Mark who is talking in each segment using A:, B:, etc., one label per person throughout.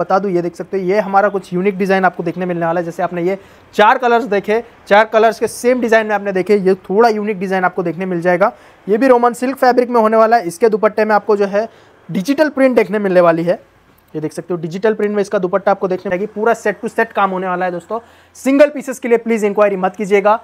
A: बता दूँ ये देख सकते हो ये हमारा कुछ यूनिक डिज़ाइन आपको देखने मिलने वाला है जैसे आपने ये चार कलर्स देखे चार कलर्स के सेम डिज़ाइन में आपने देखे ये थोड़ा यूनिक डिज़ाइन आपको देखने मिल जाएगा ये भी रोमन सिल्क फैब्रिक में होने वाला है इसके दुपट्टे में आपको जो है डिजिटल प्रिंट देखने मिलने वाली है ये देख सकते हो डिजिटल प्रिंट में इसका दुपट्टा आपको देखने मिलेगी पूरा सेट टू सेट काम होने वाला है दोस्तों सिंगल पीसेस के लिए प्लीज़ इंक्वायरी मत कीजिएगा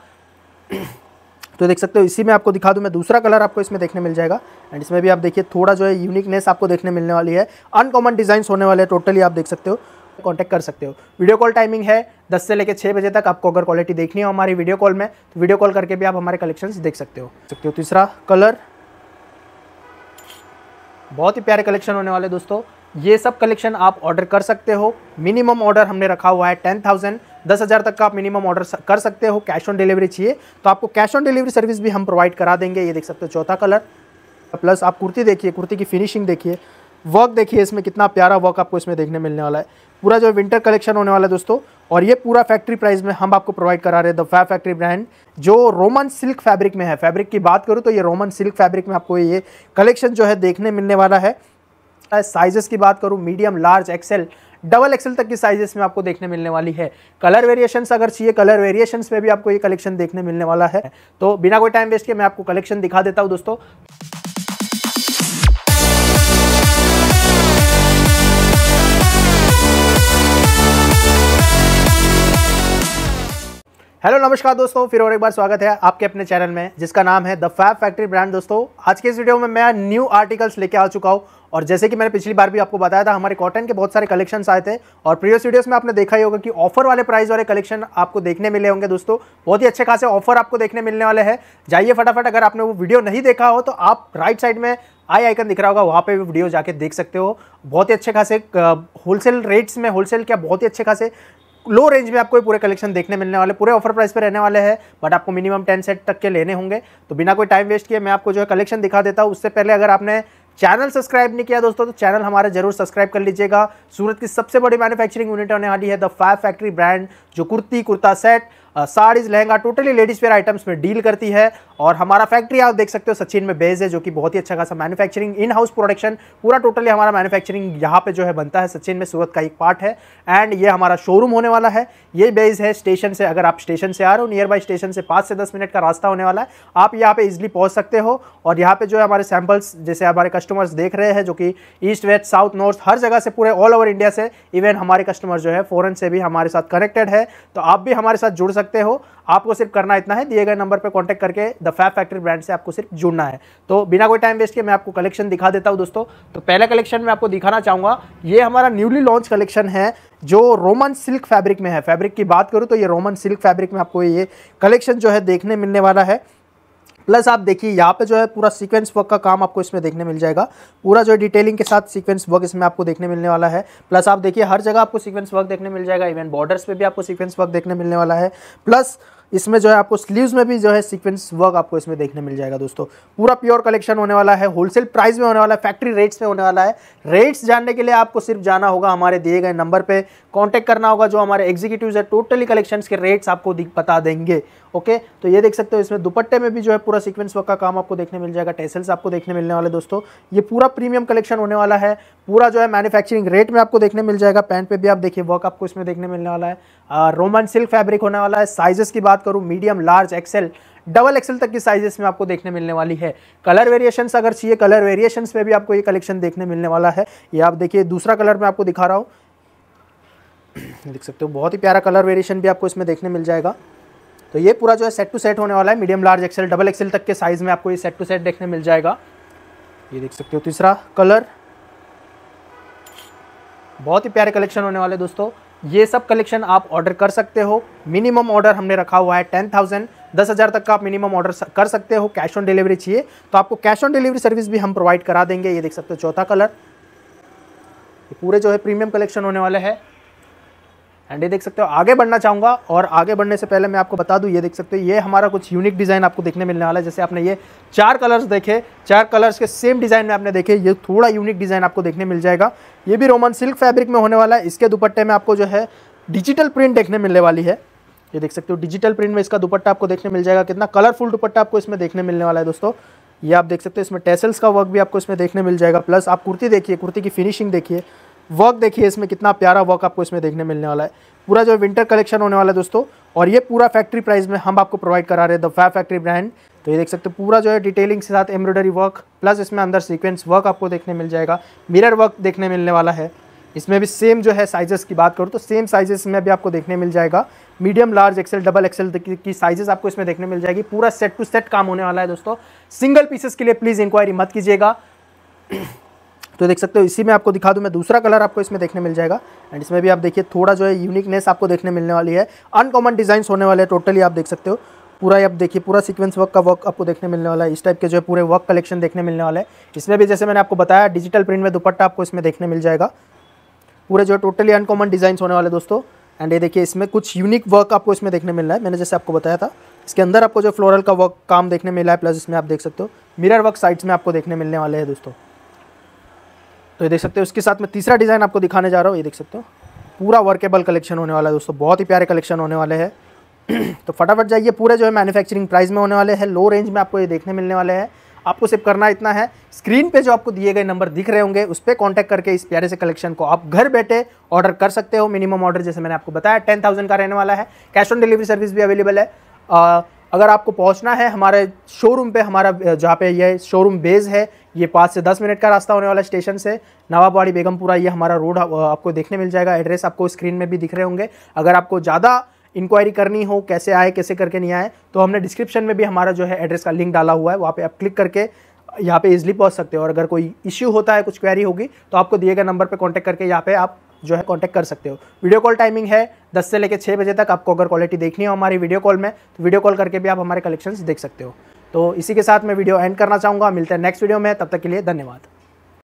A: तो देख सकते हो इसी में आपको दिखा दूँ मैं दूसरा कलर आपको इसमें देखने मिल जाएगा एंड इसमें भी आप देखिए थोड़ा जो है यूनिकनेस आपको देखने मिलने वाली है अनकॉमन डिजाइन होने वाले हैं टोटली आप देख सकते हो कॉन्टैक्ट कर सकते हो वीडियो कॉल टाइमिंग है 10 से लेकर 6 बजे तक आपको अगर क्वालिटी देखनी हो हमारी वीडियो कॉल में तो वीडियो कॉल करके भी आप हमारे कलेक्शंस देख सकते हो सकते हो तीसरा कलर बहुत ही प्यारे कलेक्शन होने वाले दोस्तों ये सब कलेक्शन आप ऑर्डर कर सकते हो मिनिमम ऑर्डर हमने रखा हुआ है टेन थाउजेंड दस हज़ार तक का आप मिनिमम ऑर्डर कर सकते हो कैश ऑन डिलीवरी चाहिए तो आपको कैश ऑन डिलीवरी सर्विस भी हम प्रोवाइड करा देंगे ये देख सकते हो चौथा कलर प्लस आप कुर्ती देखिए कुर्ती की फिनिशिंग देखिए वर्क देखिए इसमें कितना प्यारा वर्क आपको इसमें देखने मिलने वाला है पूरा जो विंटर कलेक्शन होने वाला है दोस्तों और ये पूरा फैक्ट्री प्राइस में हम आपको प्रोवाइड करा रहे हैं द फै फैक्ट्री ब्रांड जो रोमन सिल्क फैब्रिक में है फैब्रिक की बात करूँ तो ये रोमन सिल्क फैब्रिक में आपको ये कलेक्शन जो है देखने मिलने वाला है साइजेस की बात करूँ medium large XL double XL तक की साइजेस में आपको देखने मिलने वाली है कलर वेरिएशंस अगर चाहिए कलर वेरिएशंस में भी आपको ये कलेक्शन देखने मिलने वाला है तो बिना कोई टाइम वेस्ट के मैं आपको कलेक्शन दिखा देता हूँ दोस्तों हेलो नमस्कार दोस्तों फिर और एक बार स्वागत है आपके अपने चैनल में जिसका नाम है द फैब फैक्ट्री ब्रांड दोस्तों आज के इस वीडियो में मैं न्यू आर्टिकल्स लेके आ चुका हूँ और जैसे कि मैंने पिछली बार भी आपको बताया था हमारे कॉटन के बहुत सारे कलेक्शंस आए थे और प्रीवियस वीडियोस में आपने देखा ही होगा कि ऑफर वाले प्राइस वाले कलेक्शन आपको देखने मिले होंगे दोस्तों बहुत ही अच्छे खासे ऑफर आपको देखने मिलने वाले हैं जाइए फटाफट अगर आपने वो वीडियो नहीं देखा हो तो आप राइट साइड में आई आइकन दिख रहा होगा वहाँ पे वीडियो जाके देख सकते हो बहुत ही अच्छे खासे होलसेल रेट्स में होलसेल क्या बहुत ही अच्छे खासे लो रेंज में आपको ये पूरे कलेक्शन देखने मिलने वाले पूरे ऑफर प्राइस पे रहने वाले हैं बट आपको मिनिमम टेन सेट तक के लेने होंगे तो बिना कोई टाइम वेस्ट किए मैं आपको जो है कलेक्शन दिखा देता हूँ उससे पहले अगर आपने चैनल सब्सक्राइब नहीं किया दोस्तों तो चैनल हमारे जरूर सब्सक्राइब कर लीजिएगा सूरत की सबसे बड़ी मैन्युफैक्चरिंग यूनिट होने वाली है द फाइव फैक्ट्री ब्रांड जो kurti kurta set saris lehenga totally ladies wear items में डील करती है और हमारा फैक्ट्री आप देख सकते हो सचिन में बेस है जो कि बहुत ही अच्छा खासा मैन्युफैक्चरिंग इन हाउस प्रोडक्शन पूरा टोटली हमारा मैन्युफैक्चरिंग यहाँ पे जो है बनता है सचिन में सूरत का एक पार्ट है एंड ये हमारा शोरूम होने वाला है ये बेस है स्टेशन से अगर आप स्टेशन से आ रहे हो नियर बाई स्टेशन से पाँच से दस मिनट का रास्ता होने वाला है आप यहाँ पे इजिली पहुँच सकते हो और यहाँ पे जो है हमारे सैम्पल्स जैसे हमारे कस्टमर्स देख रहे हैं जो कि ईस्ट वेस्ट साउथ नॉर्थ हर जगह से पूरे ऑल ओवर इंडिया से इवन हमारे कस्टमर जो है फ़ॉरन से भी हमारे साथ कनेक्टेड है तो आप भी हमारे साथ जुड़ सकते सकते हो आपको सिर्फ करना इतना है दिए गए नंबर पर कॉन्टैक्ट करके द फैब फैक्ट्री ब्रांड से आपको सिर्फ जुड़ना है तो बिना कोई टाइम वेस्ट किए मैं आपको कलेक्शन दिखा देता हूँ दोस्तों तो पहला कलेक्शन मैं आपको दिखाना चाहूँगा ये हमारा न्यूली लॉन्च कलेक्शन है जो रोमन सिल्क फैब्रिक में है फैब्रिक की बात करूँ तो ये रोमन सिल्क फैब्रिक में आपको ये कलेक्शन जो है देखने मिलने वाला है प्लस आप देखिए यहाँ पे जो है पूरा सीक्वेंस वर्क का काम आपको इसमें देखने मिल जाएगा पूरा जो है डिटेलिंग के साथ सीक्वेंस वर्क इसमें आपको देखने मिलने वाला है प्लस आप देखिए हर जगह आपको सीक्वेंस वर्क देखने मिल जाएगा इवन बॉर्डर्स पे भी आपको सीक्वेंस वर्क देखने मिलने वाला है प्लस इसमें जो है आपको स्लीव्स में भी जो है सीक्वेंस वर्क आपको इसमें देखने मिल जाएगा दोस्तों पूरा प्योर कलेक्शन होने वाला है होलसेल प्राइस में होने वाला है फैक्ट्री रेट्स में होने वाला है रेट्स जानने के लिए आपको सिर्फ जाना होगा हमारे दिए गए नंबर पर कांटेक्ट करना होगा जो हमारे एग्जीक्यूटिव है टोटली कलेक्शंस के रेट्स आपको बता देंगे ओके तो ये देख सकते हो इसमें दुपट्टे में भी जो है पूरा सीक्वेंस वर्क का काम आपको देखने मिल जाएगा टेसल्स आपको देखने मिलने वाले दोस्तों ये पूरा प्रीमियम कलेक्शन होने वाला है पूरा जो है मैन्युफैक्चरिंग रेट में आपको देखने मिल जाएगा पैंट पे भी आप देखिए वर्क आपको इसमें देखने मिलने वाला है रोमन सिल्क फैब्रिक होने वाला है साइजेस की बात करूँ medium large XL double XL तक की साइजेस में आपको देखने मिलने वाली है कलर वेरिएशंस अगर चाहिए कलर वेरिएशंस में भी आपको ये कलेक्शन देखने मिलने वाला है ये आप देखिए दूसरा कलर मैं आपको दिखा रहा हूँ देख सकते हो बहुत ही प्यारा कलर वेरिएशन भी आपको इसमें देखने मिल जाएगा तो ये पूरा जो है सेट टू सेट होने वाला है medium large XL double XL तक के साइज़ में आपको ये सेट टू सेट देखने मिल जाएगा ये देख सकते हो तीसरा कलर बहुत ही प्यारे कलेक्शन होने वाले दोस्तों ये सब कलेक्शन आप ऑर्डर कर सकते हो मिनिमम ऑर्डर हमने रखा हुआ है टेन थाउजेंड दस हज़ार तक का आप मिनिमम ऑर्डर कर सकते हो कैश ऑन डिलीवरी चाहिए तो आपको कैश ऑन डिलीवरी सर्विस भी हम प्रोवाइड करा देंगे ये देख सकते हो चौथा कलर ये पूरे जो है प्रीमियम कलेक्शन होने वाले हैं एंड ये देख सकते हो आगे बढ़ना चाहूँगा और आगे बढ़ने से पहले मैं आपको बता दूँ ये देख सकते हो ये हमारा कुछ यूनिक डिज़ाइन आपको देखने मिलने वाला है जैसे आपने ये चार कलर्स देखे चार कलर्स के सेम डिज़ाइन में आपने देखे ये थोड़ा यूनिक डिज़ाइन आपको देखने मिल जाएगा ये भी रोमन सिल्क फैब्रिक में होने वाला है इसके दुपट्टे में आपको जो है डिजिटल प्रिंट देखने मिलने वाली है ये देख सकते हो डिजिटल प्रिंट में इसका दुपट्टा आपको देखने मिल जाएगा कितना कलरफुल दुपट्टा आपको इसमें देखने मिलने वाला है दोस्तों ये आप देख सकते हो इसमें टेसल्स का वर्क भी आपको इसमें देखने मिल जाएगा प्लस आप कुर्ती देखिए कुर्ती की फिनिशिंग देखिए वर्क देखिए इसमें कितना प्यारा वर्क आपको इसमें देखने मिलने वाला है पूरा जो विंटर कलेक्शन होने वाला है दोस्तों और ये पूरा फैक्ट्री प्राइस में हम आपको प्रोवाइड करा रहे हैं द फै फैक्ट्री ब्रांड तो ये देख सकते हो पूरा जो है डिटेलिंग के साथ एम्ब्रॉयडरी वर्क प्लस इसमें अंदर सीक्वेंस वर्क आपको देखने मिल जाएगा मिरर वर्क देखने मिलने वाला है इसमें भी सेम जो है साइजेस की बात करूँ तो सेम साइजेस में भी आपको देखने मिल जाएगा medium large XL double XL की साइजेस आपको इसमें देखने मिल जाएगी पूरा सेट टू सेट काम होने वाला है दोस्तों सिंगल पीसेस के लिए प्लीज़ इंक्वायरी मत कीजिएगा तो देख सकते हो इसी में आपको दिखा दूँ मैं दूसरा कलर आपको इसमें देखने मिल जाएगा एंड इसमें भी आप देखिए थोड़ा जो है यूनिकनेस आपको देखने मिलने वाली है अनकॉमन डिजाइन होने वाले हैं टोटली आप देख सकते हो पूरा आप देखिए पूरा सीक्वेंस वर्क का वर्क आपको देखने मिलने वाला है इस टाइप के जो है पूरे वर्क कलेक्शन देखने मिलने वाला है इसमें भी जैसे मैंने आपको बताया डिजिटल प्रिंट में दुपट्टा आपको इसमें देखने मिल जाएगा पूरे जो टोटली अनकॉमन डिज़ाइन होने वाले दोस्तों एंड ये देखिए इसमें कुछ यूनिक वर्क आपको इसमें देखने मिल रहा है मैंने जैसे आपको बताया था इसके अंदर आपको जो फ्लोरल का वर्क काम देखने मिला है प्लस इसमें आप देख सकते हो मिरर वर्क साइड्स में आपको देखने मिलने वाले हैं दोस्तों तो ये देख सकते हो उसके साथ में तीसरा डिज़ाइन आपको दिखाने जा रहा हूँ ये देख सकते हो पूरा वर्केबल कलेक्शन होने वाला है दोस्तों बहुत ही प्यारे कलेक्शन होने वाले हैं तो फटाफट जाइए पूरे जो है मैन्युफैक्चरिंग प्राइस में होने वाले हैं लो रेंज में आपको ये देखने मिलने वाले हैं आपको सिर्फ करना इतना है स्क्रीन पे जो आपको दिए गए नंबर दिख रहे होंगे उस पर कॉन्टैक्ट करके इस प्यारे से कलेक्शन को आप घर बैठे ऑर्डर कर सकते हो मिनिमम ऑर्डर जैसे मैंने आपको बताया टेन थाउजेंड का रहने वाला है कैश ऑन डिलीवरी सर्विस भी अवेलेबल है अगर आपको पहुंचना है हमारे शोरूम पे हमारा जहाँ पे ये शोरूम बेस है ये पाँच से दस मिनट का रास्ता होने वाला स्टेशन से नवाबवाड़ी बेगमपुरा ये हमारा रोड आपको देखने मिल जाएगा एड्रेस आपको स्क्रीन में भी दिख रहे होंगे अगर आपको ज़्यादा इंक्वायरी करनी हो कैसे आए कैसे करके नहीं आए तो हमने डिस्क्रिप्शन में भी हमारा जो है एड्रेस का लिंक डाला हुआ है वहाँ पर आप क्लिक करके यहाँ पे इजिली पहुँच सकते हो और अगर कोई इश्यू होता है कुछ क्वेरी होगी तो आपको दिए गए नंबर पर कॉन्टैक्ट करके यहाँ पे आप जो है कॉन्टैक्ट कर सकते हो वीडियो कॉल टाइमिंग है दस से लेकर छः बजे तक आपको अगर क्वालिटी देखनी हो हमारी वीडियो कॉल में तो वीडियो कॉल करके भी आप हमारे कलेक्शन देख सकते हो तो इसी के साथ मैं वीडियो एंड करना चाहूँगा मिलते हैं नेक्स्ट वीडियो में तब तक के लिए धन्यवाद